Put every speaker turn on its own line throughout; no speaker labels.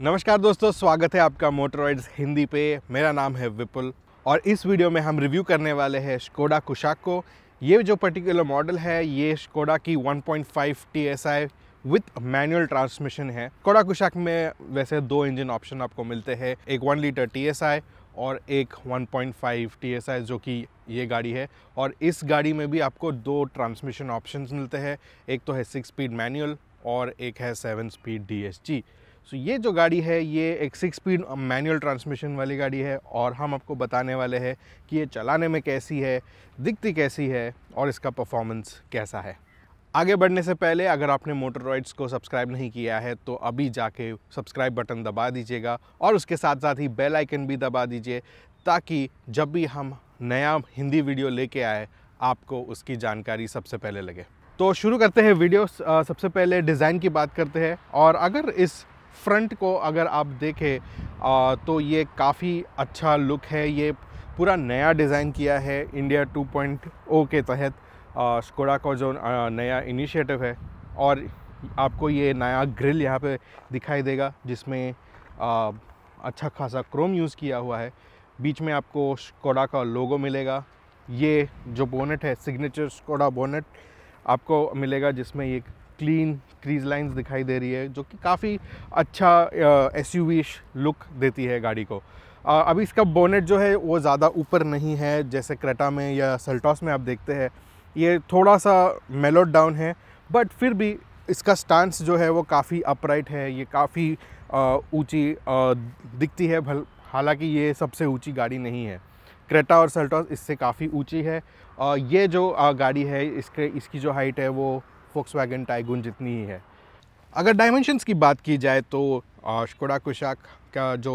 नमस्कार दोस्तों स्वागत है आपका मोटरॉइड्स हिंदी पे मेरा नाम है विपुल और इस वीडियो में हम रिव्यू करने वाले हैं स्कोडा कुशाक को ये जो पर्टिकुलर मॉडल है ये स्कोडा की 1.5 पॉइंट विथ मैनुअल ट्रांसमिशन है स्कोडा कुशाक में वैसे दो इंजन ऑप्शन आपको मिलते हैं एक वन लीटर टी और एक 1.5 पॉइंट जो कि ये गाड़ी है और इस गाड़ी में भी आपको दो ट्रांसमिशन ऑप्शंस मिलते हैं एक तो है सिक्स स्पीड मैनुअल और एक है seven speed D so so, ये जो गाड़ी है ये एक सिक्स स्पीड मैनुअल ट्रांसमिशन वाली गाड़ी है और हम आपको बताने वाले हैं कि ये चलाने में कैसी है दिखती कैसी है और इसका परफॉर्मेंस कैसा है आगे बढ़ने से पहले अगर आपने मोटर राइड्स को सब्सक्राइब नहीं किया है तो अभी जाके सब्सक्राइब बटन दबा दीजिएगा और उसके साथ साथ ही बेल आइकन भी दबा दीजिए ताकि जब भी हम नया हिंदी वीडियो लेके आए आपको उसकी जानकारी सबसे पहले लगे तो शुरू करते हैं वीडियो सबसे पहले डिज़ाइन की बात करते हैं और अगर इस फ्रंट को अगर आप देखें तो ये काफ़ी अच्छा लुक है ये पूरा नया डिज़ाइन किया है इंडिया 2.0 के तहत स्कोडा का जो नया इनिशिएटिव है और आपको ये नया ग्रिल यहाँ पे दिखाई देगा जिसमें आ, अच्छा खासा क्रोम यूज़ किया हुआ है बीच में आपको स्कोडा का लोगो मिलेगा ये जो बोनेट है सिग्नेचर स्कोडा बोनेट आपको मिलेगा जिसमें एक क्लीन क्रीज लाइंस दिखाई दे रही है जो कि काफ़ी अच्छा एस यू लुक देती है गाड़ी को uh, अभी इसका बोनेट जो है वो ज़्यादा ऊपर नहीं है जैसे क्रेटा में या सल्टॉस में आप देखते हैं ये थोड़ा सा मेलोड डाउन है बट फिर भी इसका स्टांस जो है वो काफ़ी अपराइट है ये काफ़ी ऊंची दिखती है भल हालांकि ये सबसे ऊंची गाड़ी नहीं है क्रेटा और सल्टॉस इससे काफ़ी ऊंची है ये जो गाड़ी है इसके इसकी जो हाइट है वो फोक्स वैगन टाइगून जितनी ही है अगर डायमेंशंस की बात की जाए तो शकोडा कुशाक का जो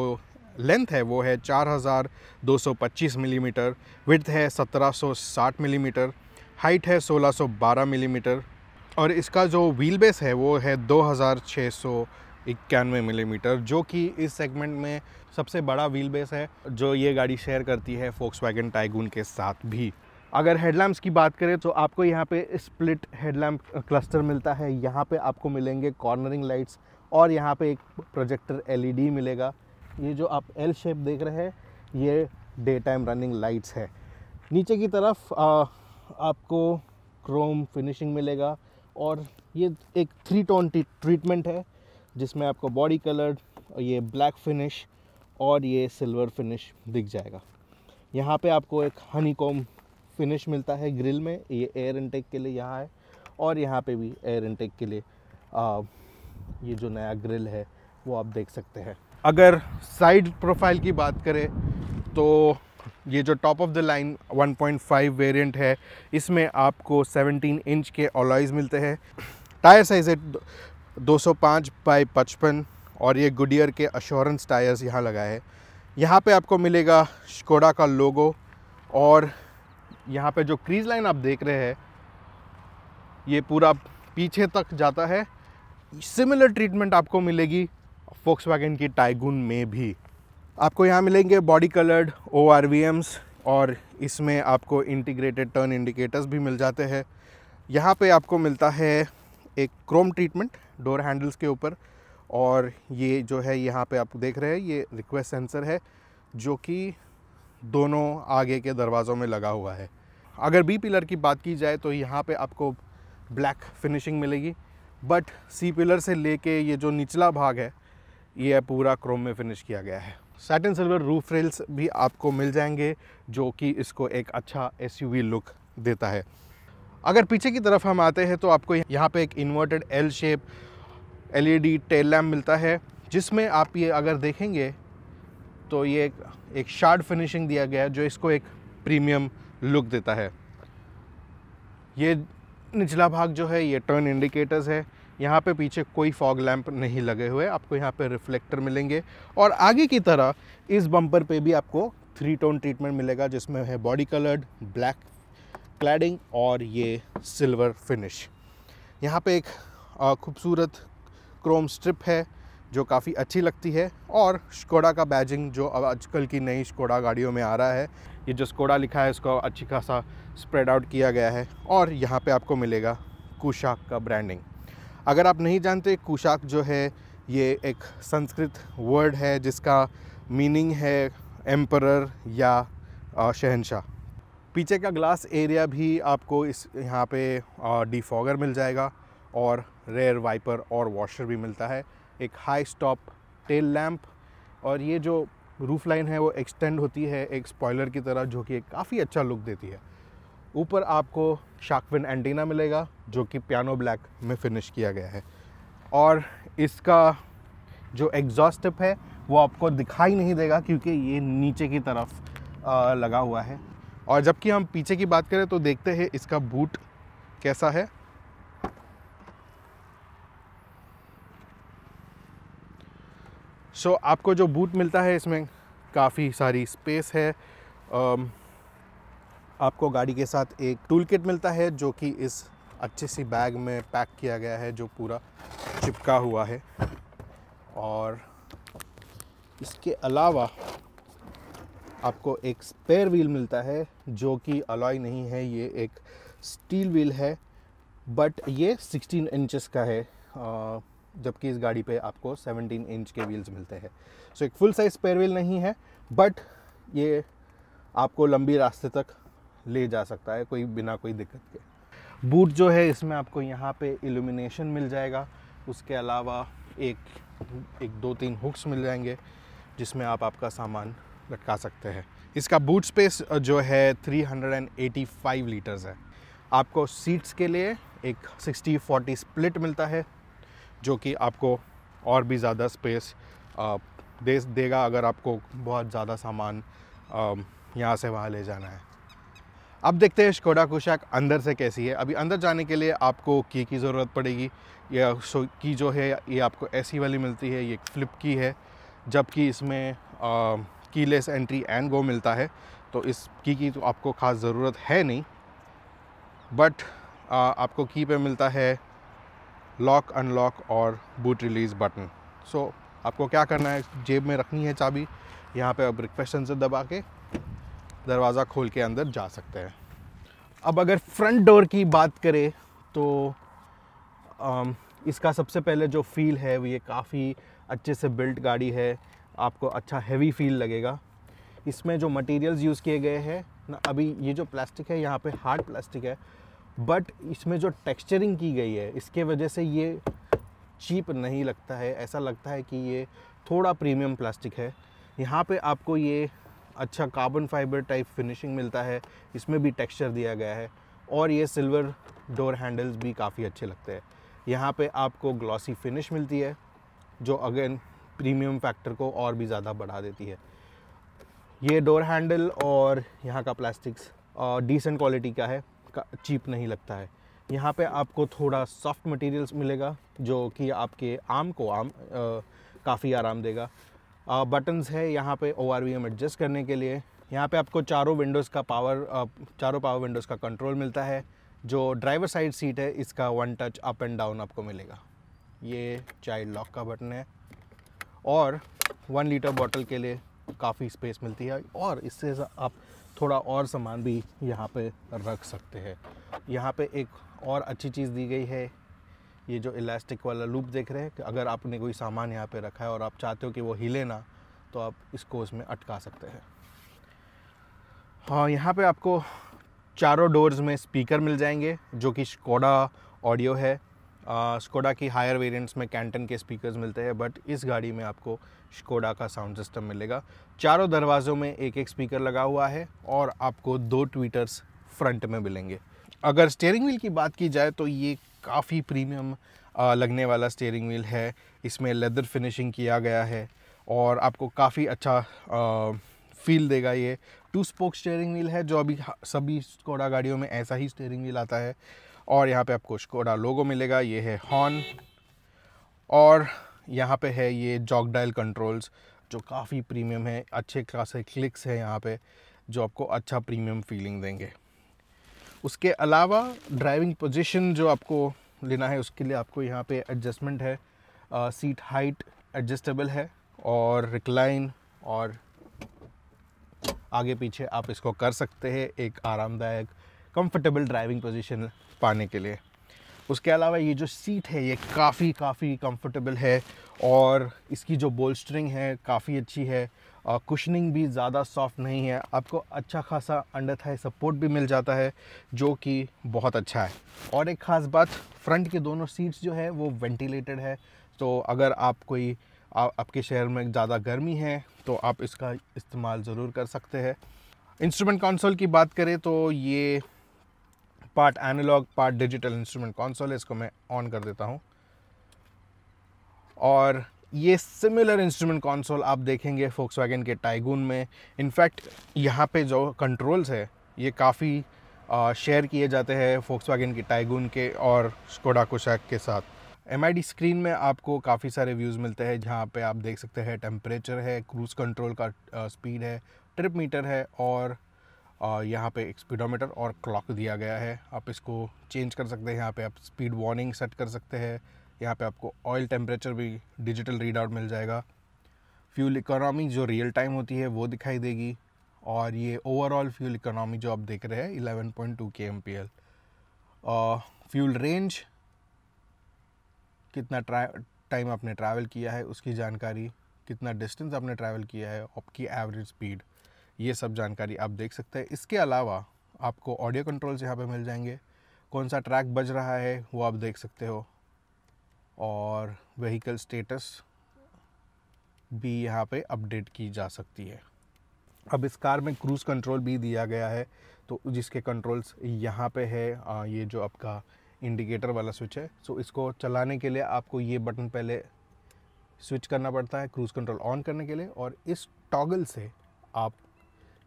लेंथ है वो है 4225 मिलीमीटर mm, विड्थ है 1760 मिलीमीटर mm, हाइट है 1612 मिलीमीटर mm, और इसका जो व्हील बेस है वो है दो इक्यानवे मिलीमीटर जो कि इस सेगमेंट में सबसे बड़ा व्हील बेस है जो ये गाड़ी शेयर करती है फोक्स वैगन टाइगून के साथ भी अगर हेडलैम्प्स की बात करें तो आपको यहाँ पे स्प्लिट हेडलैम्प क्लस्टर मिलता है यहाँ पे आपको मिलेंगे कॉर्नरिंग लाइट्स और यहाँ पे एक प्रोजेक्टर एलईडी e मिलेगा ये जो आप एल शेप देख रहे हैं ये डे टाइम रनिंग लाइट्स है नीचे की तरफ आ, आपको क्रोम फिनिशिंग मिलेगा और ये एक थ्री टोन ट्रीटमेंट है जिसमें आपको बॉडी कलर ये ब्लैक फिनिश और ये सिल्वर फिनिश दिख जाएगा यहाँ पे आपको एक हनी कॉम फिनिश मिलता है ग्रिल में ये एयर इनटेक के लिए यहाँ है और यहाँ पे भी एयर इनटेक के लिए आ, ये जो नया ग्रिल है वो आप देख सकते हैं अगर साइड प्रोफाइल की बात करें तो ये जो top of the line 1.5 variant है इसमें आपको 17 इंच के ऑलॉइज मिलते हैं टायर साइज़ है 205 बाई पचपन और ये गुडियर के अश्योरेंस टायर्स यहाँ लगाए हैं यहाँ पे आपको मिलेगा शिकोड़ा का लोगो और यहाँ पे जो क्रीज लाइन आप देख रहे हैं ये पूरा पीछे तक जाता है सिमिलर ट्रीटमेंट आपको मिलेगी फोक्स की टाइगून में भी आपको यहाँ मिलेंगे बॉडी कलर्ड ओ और इसमें आपको इंटीग्रेटेड टर्न इंडिकेटर्स भी मिल जाते हैं यहाँ पे आपको मिलता है एक क्रोम ट्रीटमेंट डोर हैंडल्स के ऊपर और ये जो है यहाँ पे आप देख रहे हैं ये रिक्वेस्ट सेंसर है जो कि दोनों आगे के दरवाज़ों में लगा हुआ है अगर बी पिलर की बात की जाए तो यहाँ पे आपको ब्लैक फिनिशिंग मिलेगी बट सी पिलर से लेके ये जो निचला भाग है ये पूरा क्रोम में फिनिश किया गया है सैटन सिल्वर रूफ रेल्स भी आपको मिल जाएंगे जो कि इसको एक अच्छा एस लुक देता है अगर पीछे की तरफ हम आते हैं तो आपको यहाँ पे एक inverted L shape LED tail lamp मिलता है जिसमें आप ये अगर देखेंगे तो ये एक शार्ड फिनिशिंग दिया गया है जो इसको एक प्रीमियम लुक देता है ये निचला भाग जो है ये टर्न इंडिकेटर्स है यहाँ पे पीछे कोई फॉग लैंप नहीं लगे हुए आपको यहाँ पे रिफ्लेक्टर मिलेंगे और आगे की तरह इस बम्पर पे भी आपको थ्री टोन ट्रीटमेंट मिलेगा जिसमें है बॉडी कलर्ड ब्लैक क्लैडिंग और ये सिल्वर फिनिश यहाँ पे एक खूबसूरत क्रोम स्ट्रिप है जो काफ़ी अच्छी लगती है और स्कोडा का बैजिंग जो अब आजकल की नई स्कोडा गाड़ियों में आ रहा है ये जो स्कोडा लिखा है इसको अच्छी खासा स्प्रेड आउट किया गया है और यहाँ पे आपको मिलेगा कुशाक का ब्रांडिंग अगर आप नहीं जानते कुशाक जो है ये एक संस्कृत वर्ड है जिसका मीनिंग है एम्परर या शहनशाह पीछे का ग्लास एरिया भी आपको इस यहाँ पर डिफॉगर मिल जाएगा और रेयर वाइपर और वॉशर भी मिलता है एक हाई स्टॉप टेल लैम्प और ये जो रूफ लाइन है वो एक्सटेंड होती है एक स्पॉयलर की तरह जो कि एक काफ़ी अच्छा लुक देती है ऊपर आपको शार्कविन एंटीना मिलेगा जो कि पियानो ब्लैक में फिनिश किया गया है और इसका जो एग्जॉस्ट है वो आपको दिखाई नहीं देगा क्योंकि ये नीचे की तरफ आ, लगा हुआ है और जबकि हम पीछे की बात करें तो देखते हैं इसका बूट कैसा है सो so, आपको जो बूट मिलता है इसमें काफ़ी सारी स्पेस है um, आपको गाड़ी के साथ एक टूल किट मिलता है जो कि इस अच्छे सी बैग में पैक किया गया है जो पूरा चिपका हुआ है और इसके अलावा आपको एक स्पेयर व्हील मिलता है जो कि अलॉय नहीं है ये एक स्टील व्हील है बट ये 16 इंचेस का है आ, uh, जबकि इस गाड़ी पे आपको 17 इंच के व्हील्स मिलते हैं सो so, एक फुल साइज़ स्पेयर व्हील नहीं है बट ये आपको लंबी रास्ते तक ले जा सकता है कोई बिना कोई दिक्कत के बूट जो है इसमें आपको यहाँ पे इल्यूमिनेशन मिल जाएगा उसके अलावा एक एक दो तीन हुक्स मिल जाएंगे जिसमें आप आपका सामान लटका सकते हैं इसका बूट स्पेस जो है 385 लीटर्स है आपको सीट्स के लिए एक 60-40 स्प्लिट मिलता है जो कि आपको और भी ज़्यादा स्पेस दे देगा अगर आपको बहुत ज़्यादा सामान यहाँ से वहाँ ले जाना है अब देखते हैं शिकोडा कुशाक अंदर से कैसी है अभी अंदर जाने के लिए आपको की की ज़रूरत पड़ेगी यह की जो है ये आपको ऐसी वाली मिलती है ये फ्लिप की है जबकि इसमें की लेस एंट्री एंड गो मिलता है तो इस की की तो आपको ख़ास ज़रूरत है नहीं बट आ, आपको की पे मिलता है लॉक अनलॉक और बूट रिलीज़ बटन सो आपको क्या करना है जेब में रखनी है चाबी यहाँ पे अब रिक्वेस्ट से दबा के दरवाज़ा खोल के अंदर जा सकते हैं अब अगर फ्रंट डोर की बात करें तो आम, इसका सबसे पहले जो फील है वो ये काफ़ी अच्छे से बिल्ट गाड़ी है आपको अच्छा हैवी फील लगेगा इसमें जो मटेरियल्स यूज़ किए गए हैं ना अभी ये जो प्लास्टिक है यहाँ पे हार्ड प्लास्टिक है बट इसमें जो टेक्सचरिंग की गई है इसके वजह से ये चीप नहीं लगता है ऐसा लगता है कि ये थोड़ा प्रीमियम प्लास्टिक है यहाँ पे आपको ये अच्छा कार्बन फाइबर टाइप फिनिशिंग मिलता है इसमें भी टेक्सचर दिया गया है और ये सिल्वर डोर हैंडल्स भी काफ़ी अच्छे लगते हैं यहाँ पे आपको ग्लॉसी फिनिश मिलती है जो अगेन प्रीमियम फैक्टर को और भी ज़्यादा बढ़ा देती है ये डोर हैंडल और यहाँ का प्लास्टिक्स डिसेंट क्वालिटी का है आपका चीप नहीं लगता है यहाँ पे आपको थोड़ा सॉफ्ट मटेरियल्स मिलेगा जो कि आपके आम को आम काफ़ी आराम देगा बटन्स है यहाँ पे ओ आर एडजस्ट करने के लिए यहाँ पे आपको चारों विंडोज़ का पावर चारों पावर विंडोज़ का कंट्रोल मिलता है जो ड्राइवर साइड सीट है इसका one touch up and down आपको मिलेगा ये चाइल्ड लॉक का बटन है और वन लीटर बॉटल के लिए काफ़ी स्पेस मिलती है और इससे आप थोड़ा और सामान भी यहाँ पे रख सकते हैं यहाँ पे एक और अच्छी चीज़ दी गई है ये जो इलास्टिक वाला लूप देख रहे हैं कि अगर आपने कोई सामान यहाँ पे रखा है और आप चाहते हो कि वो हिले ना तो आप इसको उसमें अटका सकते हैं हाँ यहाँ पे आपको चारों डोर्स में स्पीकर मिल जाएंगे जो कि स्कोडा ऑडियो है स्कोडा की हायर वेरिएंट्स में कैंटन के स्पीकर्स मिलते हैं बट इस गाड़ी में आपको स्कोडा का साउंड सिस्टम मिलेगा चारों दरवाज़ों में एक एक स्पीकर लगा हुआ है और आपको दो ट्वीटर्स फ्रंट में मिलेंगे अगर स्टेयरिंग व्हील की बात की जाए तो ये काफ़ी प्रीमियम लगने वाला स्टेयरिंग व्हील है इसमें लेदर फिनिशिंग किया गया है और आपको काफ़ी अच्छा आ, फील देगा ये टू स्पोक स्टेयरिंग व्हील है जो अभी सभी स्कोडा गाड़ियों में ऐसा ही स्टेयरिंग व्हील आता है और यहाँ पे आपको स्कोडा लोगो मिलेगा ये है हॉर्न और यहाँ पे है ये जॉक डायल कंट्रोल्स जो काफ़ी प्रीमियम है अच्छे खासे क्लिक्स हैं यहाँ पे जो आपको अच्छा प्रीमियम फीलिंग देंगे उसके अलावा ड्राइविंग पोजीशन जो आपको लेना है उसके लिए आपको यहाँ पे एडजस्टमेंट है आ, सीट हाइट एडजस्टेबल है और रिक्लाइन और आगे पीछे आप इसको कर सकते हैं एक आरामदायक कंफर्टेबल ड्राइविंग पोजीशन पाने के लिए उसके अलावा ये जो सीट है ये काफ़ी काफ़ी कंफर्टेबल है और इसकी जो बोलस्टरिंग है काफ़ी अच्छी है और कुशनिंग भी ज़्यादा सॉफ्ट नहीं है आपको अच्छा खासा अंडर थाई सपोर्ट भी मिल जाता है जो कि बहुत अच्छा है और एक ख़ास बात फ्रंट के दोनों सीट्स जो है वो वेंटिलेटेड है तो अगर आप कोई आ, आपके शहर में ज़्यादा गर्मी है तो आप इसका इस्तेमाल ज़रूर कर सकते हैं इंस्ट्रूमेंट कंसोल की बात करें तो ये part analogue part digital instrument है इसको मैं ऑन कर देता हूँ और ये सिमिलर इंस्ट्रूमेंट कॉन्सोल आप देखेंगे फोक्स के टाइगून में इनफैक्ट यहाँ पे जो कंट्रोल्स है ये काफ़ी शेयर किए जाते हैं फोक्स के टाइगून के और स्कोडा के साथ एम स्क्रीन में आपको काफ़ी सारे व्यूज़ मिलते हैं जहाँ पे आप देख सकते हैं टेम्परेचर है क्रूज़ कंट्रोल का स्पीड है ट्रिप मीटर है और यहाँ पे एक स्पीडोमीटर और क्लॉक दिया गया है आप इसको चेंज कर सकते हैं यहाँ पे आप स्पीड वार्निंग सेट कर सकते हैं यहाँ पे आपको ऑयल टेम्परेचर भी डिजिटल रीड आउट मिल जाएगा फ्यूल इकोनॉमी जो रियल टाइम होती है वो दिखाई देगी और ये ओवरऑल फ्यूल इकोनॉमी जो आप देख रहे हैं eleven point two K M P L fuel range कितना टाइम आपने ट्रैवल किया है उसकी जानकारी कितना डिस्टेंस आपने ट्रैवल किया है आपकी एवरेज स्पीड ये सब जानकारी आप देख सकते हैं इसके अलावा आपको ऑडियो कंट्रोल्स यहाँ पे मिल जाएंगे कौन सा ट्रैक बज रहा है वो आप देख सकते हो और व्हीकल स्टेटस भी यहाँ पे अपडेट की जा सकती है अब इस कार में क्रूज़ कंट्रोल भी दिया गया है तो जिसके कंट्रोल्स यहाँ पे है ये जो आपका इंडिकेटर वाला स्विच है सो इसको चलाने के लिए आपको ये बटन पहले स्विच करना पड़ता है क्रूज़ कंट्रोल ऑन करने के लिए और इस टॉगल से आप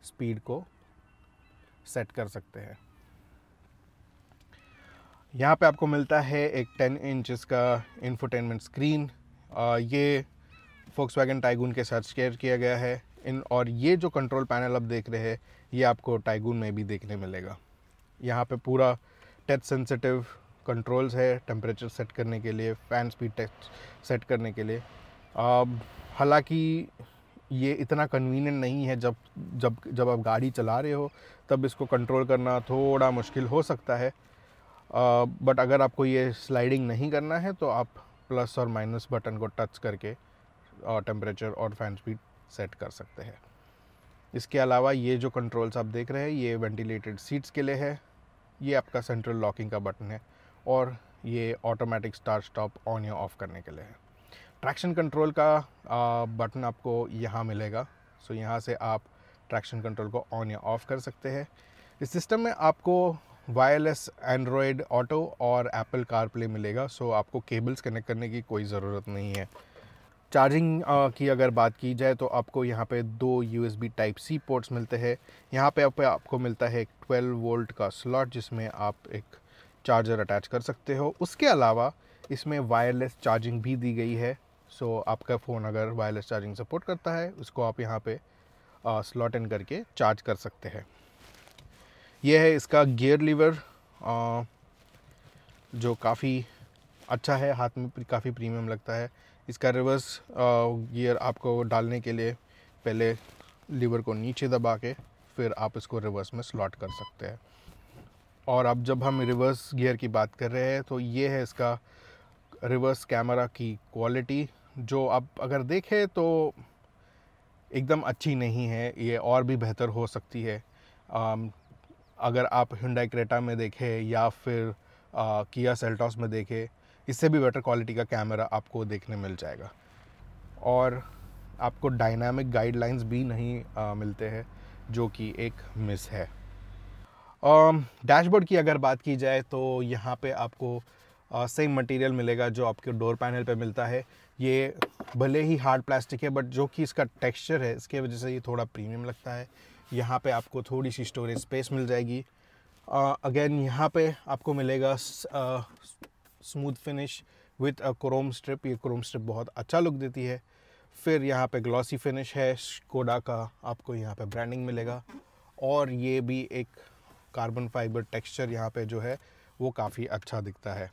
स्पीड को सेट कर सकते हैं यहाँ पे आपको मिलता है एक 10 इंच का इन्फोटेनमेंट स्क्रीन ये फोक्स वैगन टाइगून के साथ शेयर किया गया है इन और ये जो कंट्रोल पैनल आप देख रहे हैं ये आपको टाइगून में भी देखने मिलेगा यहाँ पे पूरा टच सेंसिटिव कंट्रोल्स है टेम्परेचर सेट करने के लिए फ़ैन स्पीड टच सेट करने के लिए हालांकि ये इतना कन्वीनियंट नहीं है जब जब जब आप गाड़ी चला रहे हो तब इसको कंट्रोल करना थोड़ा मुश्किल हो सकता है बट अगर आपको ये स्लाइडिंग नहीं करना है तो आप प्लस और माइनस बटन को टच करके टेम्परेचर और फैन स्पीड सेट कर सकते हैं इसके अलावा ये जो कंट्रोल्स आप देख रहे हैं ये वेंटिलेटेड सीट्स के लिए है ये आपका सेंट्रल लॉकिंग का बटन है और ये ऑटोमेटिक स्टार्ट स्टॉप ऑन या ऑफ़ करने के लिए है ट्रैक्शन कंट्रोल का बटन आपको यहाँ मिलेगा सो so, यहाँ से आप ट्रैक्शन कंट्रोल को ऑन या ऑफ़ कर सकते हैं इस सिस्टम में आपको वायरलेस एंड्रॉयड ऑटो और एप्पल कार प्ले मिलेगा सो so, आपको केबल्स कनेक्ट करने की कोई ज़रूरत नहीं है चार्जिंग की अगर बात की जाए तो आपको यहाँ पे दो यू टाइप सी पोर्ट्स मिलते हैं यहाँ पे आप, आपको मिलता है एक ट्वेल्व वोल्ट का स्लॉट जिसमें आप एक चार्जर अटैच कर सकते हो उसके अलावा इसमें वायरलेस चार्जिंग भी दी गई है सो आपका फ़ोन अगर वायरलेस चार्जिंग सपोर्ट करता है उसको आप यहाँ पे स्लॉट इन करके चार्ज कर सकते हैं यह है इसका गियर लीवर आ, जो काफ़ी अच्छा है हाथ में काफ़ी प्रीमियम लगता है इसका रिवर्स गियर आपको डालने के लिए पहले लीवर को नीचे दबा के फिर आप इसको रिवर्स में स्लॉट कर सकते हैं और अब जब हम रिवर्स गियर की बात कर रहे हैं तो ये है इसका रिवर्स कैमरा की क्वालिटी जो अब अगर देखें तो एकदम अच्छी नहीं है ये और भी बेहतर हो सकती है अगर आप हिंडाई क्रेटा में देखें या फिर किया सेल्टॉस में देखें इससे भी बेटर क्वालिटी का कैमरा आपको देखने मिल जाएगा और आपको डायनामिक गाइडलाइंस भी नहीं आ, मिलते हैं जो कि एक मिस है डैशबोर्ड की अगर बात की जाए तो यहाँ पे आपको सेम मटेरियल मिलेगा जो आपके डोर पैनल पे मिलता है ये भले ही हार्ड प्लास्टिक है बट जो कि इसका टेक्सचर है इसके वजह से ये थोड़ा प्रीमियम लगता है यहाँ पे आपको थोड़ी सी स्टोरेज स्पेस मिल जाएगी अगेन uh, यहाँ पे आपको मिलेगा smooth finish with a chrome strip ये क्रोम स्ट्रिप बहुत अच्छा लुक देती है फिर यहाँ पे ग्लॉसी फिनिश है कोडा का आपको यहाँ पे ब्रांडिंग मिलेगा और ये भी एक कार्बन फाइबर टेक्सचर यहाँ पे जो है वो काफ़ी अच्छा दिखता है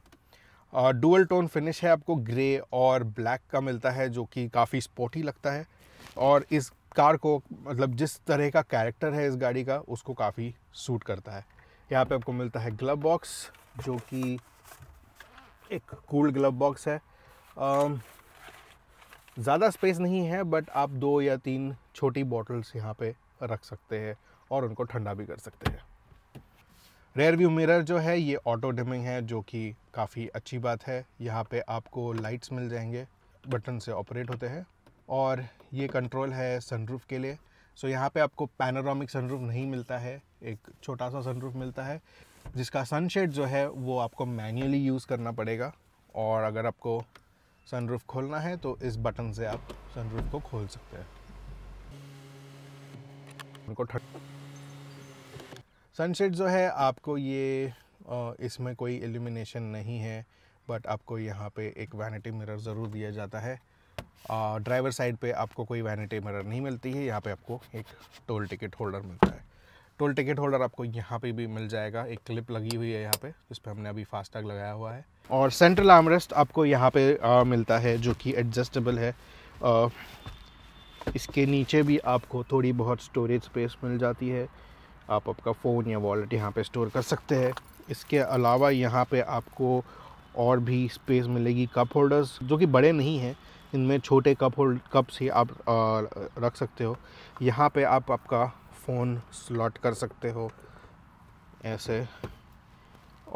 डुअल टोन फिनिश है आपको ग्रे और ब्लैक का मिलता है जो कि काफ़ी स्पोर्टी लगता है और इस कार को मतलब जिस तरह का कैरेक्टर है इस गाड़ी का उसको काफ़ी सूट करता है यहाँ पे आपको मिलता है ग्लव बॉक्स जो कि एक कूल ग्लव बॉक्स है ज़्यादा स्पेस नहीं है बट आप दो या तीन छोटी बॉटल्स यहाँ पे रख सकते हैं और उनको ठंडा भी कर सकते हैं रेयर व्यू मिरर जो है ये ऑटो डिमिंग है जो कि काफ़ी अच्छी बात है यहाँ पे आपको लाइट्स मिल जाएंगे बटन से ऑपरेट होते हैं और ये कंट्रोल है सनरूफ के लिए सो यहाँ पे आपको पैनोरामिक सनरूफ नहीं मिलता है एक छोटा सा सनरूफ मिलता है जिसका सनशेड जो है वो आपको मैन्युअली यूज़ करना पड़ेगा और अगर आपको सनरूफ खोलना है तो इस बटन से आप सनरूफ को खोल सकते हैं उनको सनसेट जो है आपको ये इसमें कोई एलिमिनेशन नहीं है बट आपको यहाँ पे एक वैनिटी मिरर ज़रूर दिया जाता है ड्राइवर साइड पे आपको कोई वैनिटी मिरर नहीं मिलती है यहाँ पे आपको एक टोल टिकट होल्डर मिलता है टोल टिकट होल्डर आपको यहाँ पे भी मिल जाएगा एक क्लिप लगी हुई है यहाँ पे जिस पर हमने अभी फास्टैग लगाया हुआ है और सेंट्रल आर्मरेस्ट आपको यहाँ पे आ, मिलता है जो कि एडजस्टेबल है आ, इसके नीचे भी आपको थोड़ी बहुत स्टोरेज स्पेस मिल जाती है आप आपका फ़ोन या वॉलेट यहाँ पे स्टोर कर सकते हैं इसके अलावा यहाँ पे आपको और भी स्पेस मिलेगी कप होल्डर्स जो कि बड़े नहीं हैं इनमें छोटे कप होल्ड कप्स ही आप आ, रख सकते हो यहाँ पे आप आपका फ़ोन स्लॉट कर सकते हो ऐसे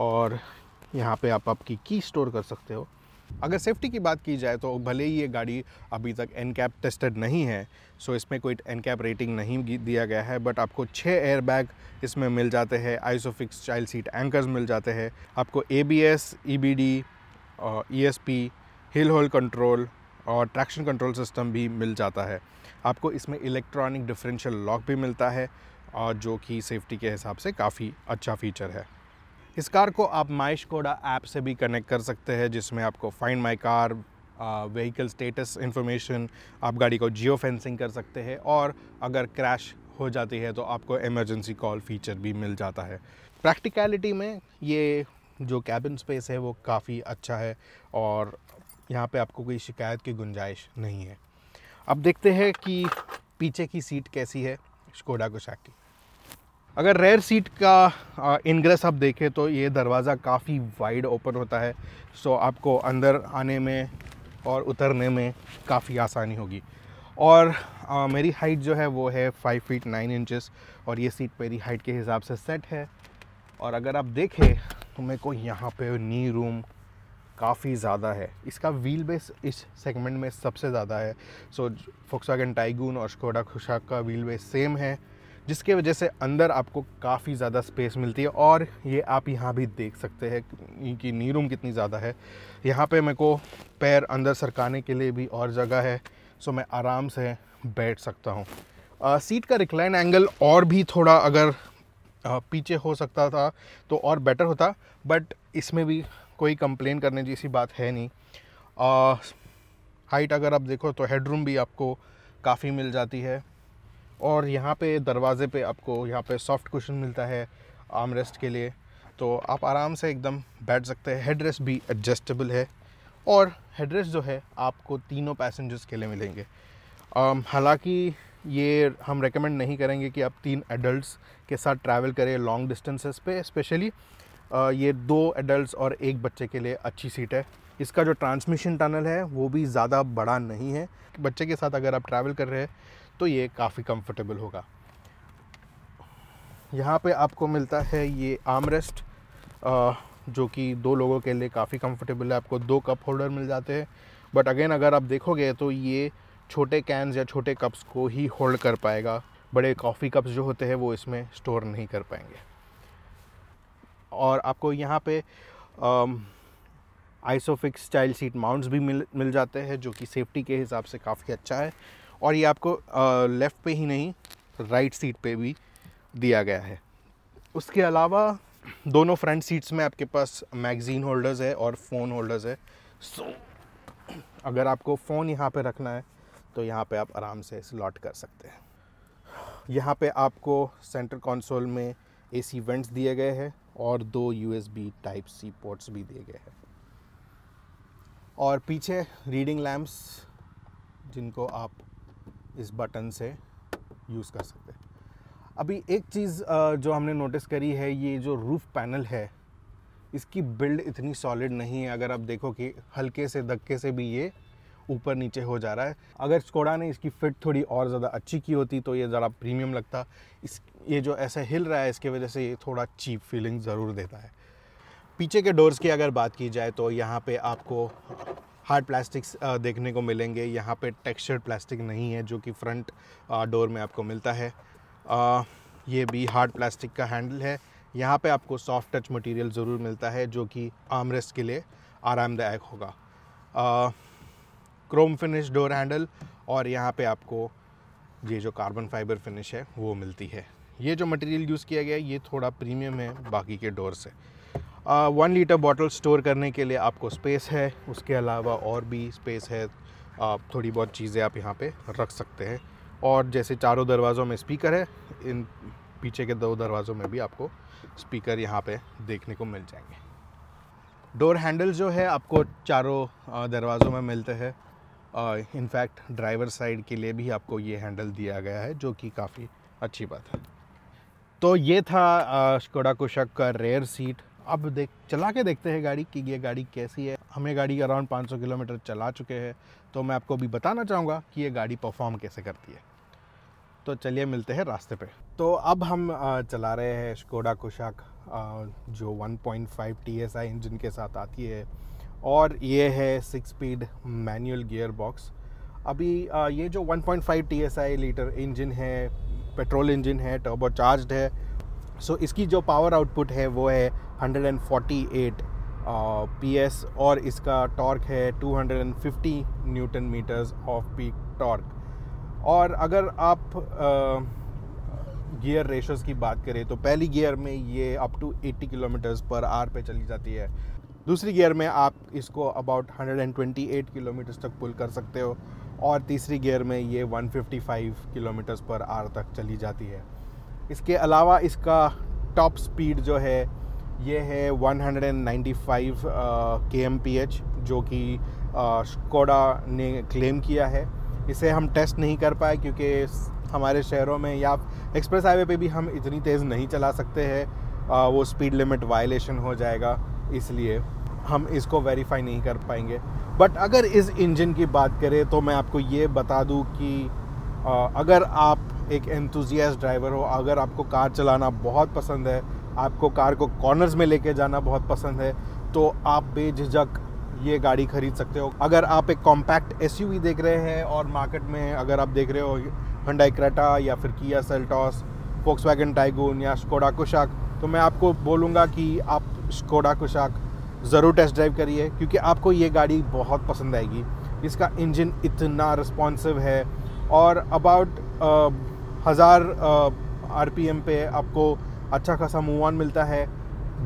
और यहाँ पे आप आपकी की स्टोर कर सकते हो अगर सेफ्टी की बात की जाए तो भले ही ये गाड़ी अभी तक एन कैप टेस्टेड नहीं है सो इसमें कोई एन कैप रेटिंग नहीं दिया गया है बट आपको छः एयर बैग इसमें मिल जाते हैं आइसोफिक्स चाइल्ड सीट एंकर्स मिल जाते हैं आपको A B S E B D E S P hill hold control और ट्रैक्शन कंट्रोल सिस्टम भी मिल जाता है आपको इसमें इलेक्ट्रॉनिक डिफरेंशियल लॉक भी मिलता है और जो कि सेफ्टी के हिसाब से काफ़ी अच्छा फीचर है इस कार को आप माई स्कोडा ऐप से भी कनेक्ट कर सकते हैं जिसमें आपको find my car vehicle status information आप गाड़ी को जियो फेंसिंग कर सकते हैं और अगर क्रैश हो जाती है तो आपको इमरजेंसी कॉल फीचर भी मिल जाता है प्रैक्टिकलिटी में ये जो कैबिन स्पेस है वो काफ़ी अच्छा है और यहाँ पे आपको कोई शिकायत की गुंजाइश नहीं है अब देखते हैं कि पीछे की सीट कैसी है स्कोडा कुशाक की अगर रेयर सीट का इनग्रेस आप देखें तो ये दरवाज़ा काफ़ी वाइड ओपन होता है सो आपको अंदर आने में और उतरने में काफ़ी आसानी होगी और आ, मेरी हाइट जो है वो है फाइव फीट नाइन इंचेस और ये सीट मेरी हाइट के हिसाब से सेट है और अगर आप देखें तो मेरे को यहाँ पे नी रूम काफ़ी ज़्यादा है इसका व्हील बेस इस सेगमेंट में सबसे ज़्यादा है सो फोक्सागन टाइगून और स्कोडा खुशाक का व्हील बेस सेम है जिसके वजह से अंदर आपको काफ़ी ज़्यादा स्पेस मिलती है और ये आप यहाँ भी देख सकते हैं कि नी रूम कितनी ज़्यादा है यहाँ पे मेरे को पैर अंदर सरकाने के लिए भी और जगह है सो मैं आराम से बैठ सकता हूँ सीट का रिक्लाइन एंगल और भी थोड़ा अगर आ, पीछे हो सकता था तो और बेटर होता बट इसमें भी कोई कंप्लेन करने जैसी बात है नहीं हाइट अगर आप देखो तो हेडरूम भी आपको काफ़ी मिल जाती है और यहाँ पे दरवाज़े पे आपको यहाँ पे सॉफ्ट कुशन मिलता है आर्म रेस्ट के लिए तो आप आराम से एकदम बैठ सकते हैं हेड रेस्ट भी एडजस्टेबल है और हेड रेस्ट जो है आपको तीनों पैसेंजर्स के लिए मिलेंगे um, हालांकि ये हम रेकमेंड नहीं करेंगे कि आप तीन एडल्ट्स के साथ ट्रैवल करें लॉन्ग डिस्टेंसेस पे स्पेशली uh, ये दो एडल्ट्स और एक बच्चे के लिए अच्छी सीट है इसका जो ट्रांसमिशन टनल है वो भी ज़्यादा बड़ा नहीं है बच्चे के साथ अगर आप ट्रैवल कर रहे हैं तो ये काफ़ी कंफर्टेबल होगा यहाँ पे आपको मिलता है ये आमरेस्ट जो कि दो लोगों के लिए काफ़ी कंफर्टेबल है आपको दो कप होल्डर मिल जाते हैं बट अगेन अगर आप देखोगे तो ये छोटे कैंस या छोटे कप्स को ही होल्ड कर पाएगा बड़े कॉफ़ी कप्स जो होते हैं वो इसमें स्टोर नहीं कर पाएंगे और आपको यहाँ पे आइसोफिक्स स्टाइल सीट माउंट्स भी मिल मिल जाते हैं जो कि सेफ्टी के हिसाब से काफ़ी अच्छा है और ये आपको लेफ़्ट पे ही नहीं राइट सीट पे भी दिया गया है उसके अलावा दोनों फ्रंट सीट्स में आपके पास मैगज़ीन होल्डर्स है और फ़ोन होल्डर्स है सो so, अगर आपको फ़ोन यहाँ पे रखना है तो यहाँ पे आप आराम से स्लॉट कर सकते हैं यहाँ पे आपको सेंटर कंसोल में एसी वेंट्स दिए गए हैं और दो यूएसबी टाइप सी पोर्ट्स भी दिए गए हैं और पीछे रीडिंग लैम्प्स जिनको आप इस बटन से यूज़ कर सकते हैं अभी एक चीज़ जो हमने नोटिस करी है ये जो रूफ़ पैनल है इसकी बिल्ड इतनी सॉलिड नहीं है अगर आप देखो कि हल्के से धक्के से भी ये ऊपर नीचे हो जा रहा है अगर स्कोडा ने इसकी फिट थोड़ी और ज़्यादा अच्छी की होती तो ये ज़रा प्रीमियम लगता इस ये जो ऐसा हिल रहा है इसके वजह से ये थोड़ा चीप फीलिंग ज़रूर देता है पीछे के डोर्स की अगर बात की जाए तो यहाँ पे आपको हार्ड प्लास्टिक्स देखने को मिलेंगे यहाँ पे टेक्सचर्ड प्लास्टिक नहीं है जो कि फ्रंट डोर में आपको मिलता है ये भी हार्ड प्लास्टिक का हैंडल है यहाँ पे आपको सॉफ्ट टच मटेरियल ज़रूर मिलता है जो कि आर्मरेस्ट के लिए आरामदायक होगा क्रोम फिनिश डोर हैंडल और यहाँ पे आपको ये जो कार्बन फाइबर फिनिश है वो मिलती है ये जो मटेरियल यूज़ किया गया है ये थोड़ा प्रीमियम है बाकी के डोर से वन लीटर बॉटल स्टोर करने के लिए आपको स्पेस है उसके अलावा और भी स्पेस है आप थोड़ी बहुत चीज़ें आप यहाँ पे रख सकते हैं और जैसे चारों दरवाज़ों में स्पीकर है इन पीछे के दो दरवाज़ों में भी आपको स्पीकर यहाँ पे देखने को मिल जाएंगे डोर हैंडल जो है आपको चारों दरवाज़ों में मिलते हैं इनफैक्ट ड्राइवर साइड के लिए भी आपको ये हैंडल दिया गया है जो कि काफ़ी अच्छी बात है तो ये था शकोडा कुशक का रेयर सीट अब देख चला के देखते हैं गाड़ी कि ये गाड़ी कैसी है हमें गाड़ी अराउंड 500 किलोमीटर चला चुके हैं तो मैं आपको अभी बताना चाहूँगा कि ये गाड़ी परफॉर्म कैसे करती है तो चलिए मिलते हैं रास्ते पे तो अब हम चला रहे हैं स्कोडा कुशाक जो 1.5 पॉइंट इंजन के साथ आती है और ये है six speed manual gear box अभी ये जो 1.5 पॉइंट लीटर इंजन है पेट्रोल इंजन है टर्बो चार्ज है सो so, इसकी जो पावर आउटपुट है वो है 148 पीएस uh, और इसका टॉर्क है 250 newton metres of peak torque और अगर आप गियर uh, रेशोस की बात करें तो पहली गियर में ये up to 80 kilometres per hour पे चली जाती है दूसरी गियर में आप इसको अबाउट 128 किलोमीटर्स तक पुल कर सकते हो और तीसरी गियर में ये 155 किलोमीटर्स पर आर तक चली जाती है इसके अलावा इसका टॉप स्पीड जो है ये है 195 uh, जो कि स्कोडा uh, ने क्लेम किया है इसे हम टेस्ट नहीं कर पाए क्योंकि हमारे शहरों में या एक्सप्रेस हाईवे पे भी हम इतनी तेज़ नहीं चला सकते हैं uh, वो स्पीड लिमिट वायलेशन हो जाएगा इसलिए हम इसको वेरीफाई नहीं कर पाएंगे बट अगर इस इंजन की बात करें तो मैं आपको ये बता दूं कि uh, अगर आप एक एंथुजियास ड्राइवर हो अगर आपको कार चलाना बहुत पसंद है आपको कार को कॉर्नर्स में लेके जाना बहुत पसंद है तो आप बेझिझक ये गाड़ी खरीद सकते हो अगर आप एक कॉम्पैक्ट एस देख रहे हैं और मार्केट में अगर आप देख रहे हो हंडाई क्रेटा या फिर Kia Seltos Volkswagen Taigun या स्कोडा कुशाक तो मैं आपको बोलूँगा कि आप स्कोडा कुशाक ज़रूर टेस्ट ड्राइव करिए क्योंकि आपको ये गाड़ी बहुत पसंद आएगी इसका इंजन इतना रिस्पॉन्सिव है और अबाउट हज़ार आर पे आपको अच्छा खासा मूव ऑन मिलता है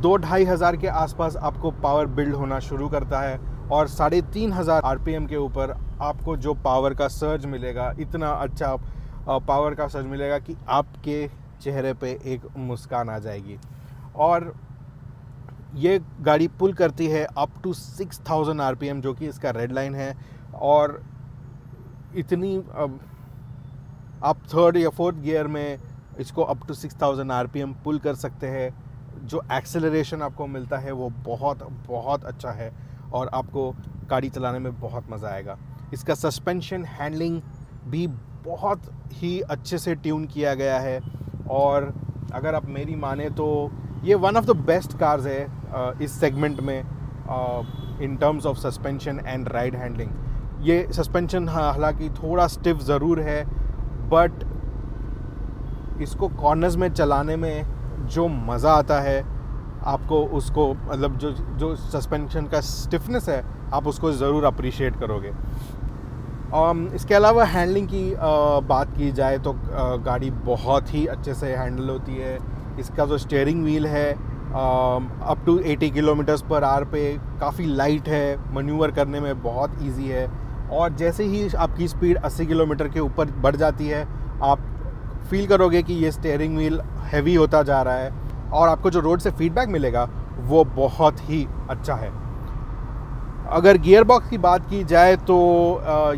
दो ढाई हज़ार के आसपास आपको पावर बिल्ड होना शुरू करता है और साढ़े तीन हज़ार आर के ऊपर आपको जो पावर का सर्ज मिलेगा इतना अच्छा पावर का सर्ज मिलेगा कि आपके चेहरे पे एक मुस्कान आ जाएगी और ये गाड़ी पुल करती है up to six P M जो कि इसका रेड लाइन है और इतनी आप थर्ड या फोर्थ गियर में इसको up to six thousand R P M pull कर सकते हैं जो एक्सेलरेशन आपको मिलता है वो बहुत बहुत अच्छा है और आपको गाड़ी चलाने में बहुत मज़ा आएगा इसका सस्पेंशन हैंडलिंग भी बहुत ही अच्छे से ट्यून किया गया है और अगर आप मेरी माने तो ये one of the best cars है इस सेगमेंट में in terms of suspension and ride handling ये सस्पेंशन हालांकि थोड़ा स्टिफ ज़रूर है बट इसको कॉर्नर्स में चलाने में जो मज़ा आता है आपको उसको मतलब जो जो सस्पेंशन का स्टिफनेस है आप उसको ज़रूर अप्रिशिएट करोगे um, इसके अलावा हैंडलिंग की uh, बात की जाए तो uh, गाड़ी बहुत ही अच्छे से हैंडल होती है इसका जो स्टेयरिंग व्हील है up to 80 kilometres per hour पे काफ़ी लाइट है मनूवर करने में बहुत इजी है और जैसे ही आपकी स्पीड 80 किलोमीटर के ऊपर बढ़ जाती है आप फील करोगे कि ये स्टेयरिंग व्हील हैवी होता जा रहा है और आपको जो रोड से फीडबैक मिलेगा वो बहुत ही अच्छा है अगर गियर बॉक्स की बात की जाए तो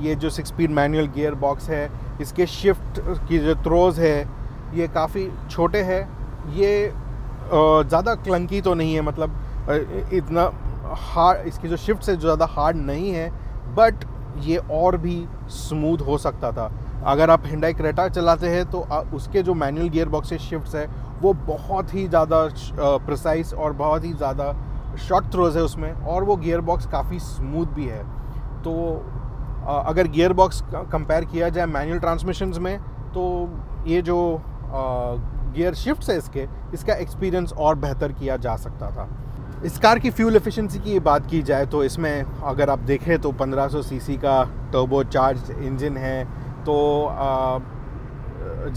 ये जो six speed manual gear box है इसके शिफ्ट की जो थ्रोज है ये काफ़ी छोटे हैं ये ज़्यादा क्लंकी तो नहीं है मतलब इतना हार्ड इसकी जो शिफ्ट है जो ज़्यादा हार्ड नहीं है बट ये और भी स्मूथ हो सकता था अगर आप हिंडाई क्रेटा चलाते हैं तो उसके जो मैनुअल गियर बॉक्सेस शिफ्ट्स है वो बहुत ही ज़्यादा प्रिसाइज और बहुत ही ज़्यादा शॉर्ट थ्रोज है उसमें और वो गियर बॉक्स काफ़ी स्मूथ भी है तो अगर गियर बॉक्स कंपेयर किया जाए मैनुअल ट्रांसमिशन में तो ये जो गियर शिफ्ट्स है इसके इसका एक्सपीरियंस और बेहतर किया जा सकता था इस कार की फ्यूल एफिशिएंसी की बात की जाए तो इसमें अगर आप देखें तो 1500 सीसी का टर्बो चार्ज इंजन है तो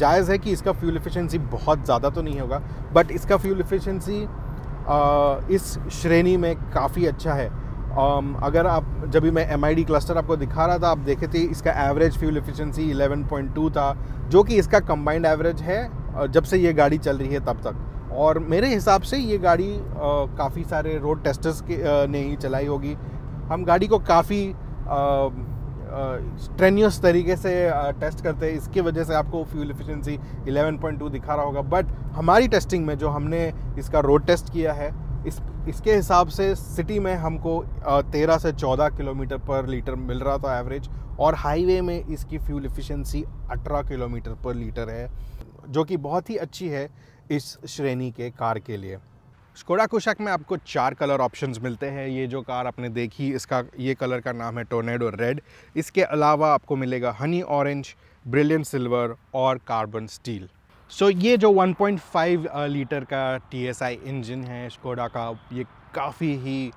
जायज़ है कि इसका फ्यूल एफिशिएंसी बहुत ज़्यादा तो नहीं होगा बट इसका फ्यूल एफिशिएंसी इस श्रेणी में काफ़ी अच्छा है अगर आप जब भी मैं एम क्लस्टर आपको दिखा रहा था आप देखे थे इसका एवरेज फ्यूल एफिशिएंसी 11.2 था जो कि इसका कंबाइंड एवरेज है जब से ये गाड़ी चल रही है तब तक और मेरे हिसाब से ये गाड़ी काफ़ी सारे रोड टेस्टर्स के आ, ने ही चलाई होगी हम गाड़ी को काफ़ी स्ट्रेनियस तरीके से टेस्ट करते हैं इसकी वजह से आपको फ्यूल एफिशिएंसी 11.2 दिखा रहा होगा बट हमारी टेस्टिंग में जो हमने इसका रोड टेस्ट किया है इस इसके हिसाब से सिटी में हमको तेरह से चौदह किलोमीटर पर लीटर मिल रहा था एवरेज और हाईवे में इसकी फ्यूल एफिशिएंसी अठारह किलोमीटर पर लीटर है जो कि बहुत ही अच्छी है इस श्रेणी के कार के लिए स्कोडा कुशक में आपको चार कलर ऑप्शंस मिलते हैं ये जो कार आपने देखी इसका ये कलर का नाम है टोनेडो रेड इसके अलावा आपको मिलेगा हनी ऑरेंज ब्रिलियंट सिल्वर और कार्बन स्टील सो so, ये जो 1.5 लीटर का टी इंजन है स्कोडा का ये काफ़ी ही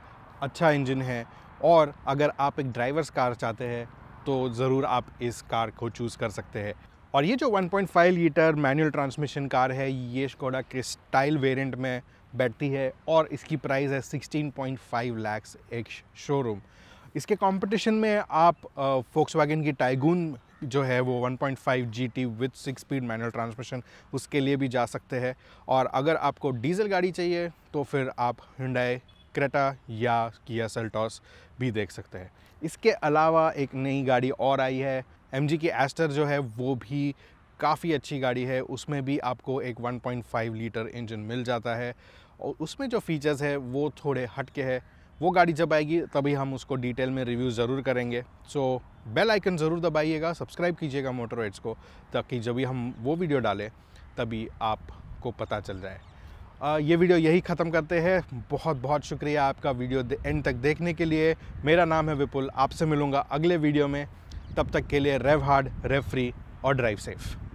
अच्छा इंजन है और अगर आप एक ड्राइवर्स कार चाहते हैं तो ज़रूर आप इस कार को चूज़ कर सकते हैं और ये जो 1.5 लीटर मैनुअल ट्रांसमिशन कार है ये स्कोडा के स्टाइल वेरिएंट में बैठती है और इसकी प्राइस है 16.5 लैक्स एक शोरूम इसके कंपटीशन में आप फोक्स वैगन की टाइगून जो है वो 1.5 T with six speed manual transmission उसके लिए भी जा सकते हैं और अगर आपको डीजल गाड़ी चाहिए तो फिर आप हिंडाई क्रेटा या किया सेल्टॉस भी देख सकते हैं इसके अलावा एक नई गाड़ी और आई है एम की एस्टर जो है वो भी काफ़ी अच्छी गाड़ी है उसमें भी आपको एक 1.5 लीटर इंजन मिल जाता है और उसमें जो फीचर्स है वो थोड़े हट के है वो गाड़ी जब आएगी तभी हम उसको डिटेल में रिव्यू ज़रूर करेंगे सो so, बेल आइकन ज़रूर दबाइएगा सब्सक्राइब कीजिएगा मोटरोइड्स को ताकि जब भी हम वो वीडियो डालें तभी आपको पता चल जाए ये वीडियो यही ख़त्म करते हैं बहुत बहुत शुक्रिया आपका वीडियो एंड तक देखने के लिए मेरा नाम है विपुल आपसे मिलूँगा अगले वीडियो में तब तक के लिए रेव हार्ड रेव फ्री और ड्राइव सेफ